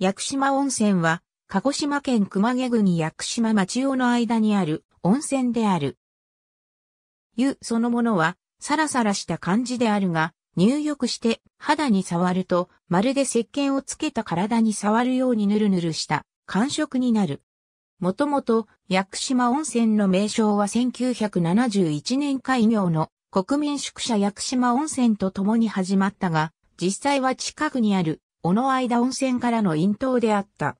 屋久島温泉は、鹿児島県熊毛郡屋久島町尾の間にある温泉である。湯そのものは、サラサラした感じであるが、入浴して肌に触ると、まるで石鹸をつけた体に触るようにぬるぬるした感触になる。もともと、屋久島温泉の名称は1971年開業の国民宿舎屋久島温泉と共に始まったが、実際は近くにある小野間温泉からの引頭であった。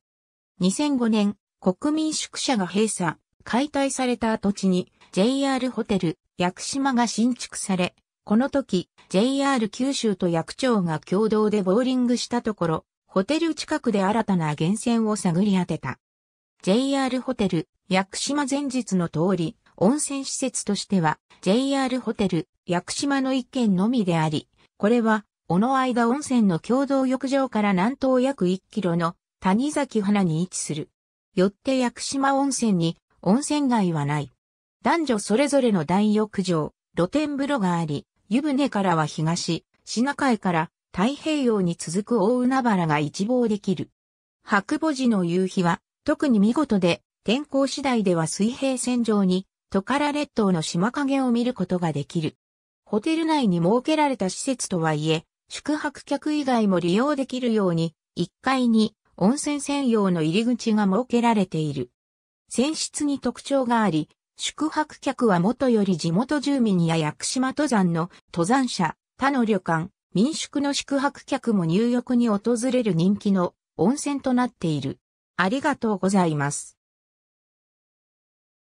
2005年、国民宿舎が閉鎖、解体された跡地に JR ホテル、屋久島が新築され、この時、JR 九州と役長が共同でボーリングしたところ、ホテル近くで新たな源泉を探り当てた。JR ホテル、屋久島前日の通り、温泉施設としては、JR ホテル、屋久島の一軒のみであり、これは、小野間温泉の共同浴場から南東約1キロの谷崎花に位置する。よって屋久島温泉に温泉街はない。男女それぞれの大浴場、露天風呂があり、湯船からは東、シナ海から太平洋に続く大海原が一望できる。白母寺の夕日は特に見事で、天候次第では水平線上にトカラ列島の島影を見ることができる。ホテル内に設けられた施設とはいえ、宿泊客以外も利用できるように、1階に温泉専用の入り口が設けられている。泉質に特徴があり、宿泊客は元より地元住民や屋久島登山の登山者、他の旅館、民宿の宿泊客も入浴に訪れる人気の温泉となっている。ありがとうございます。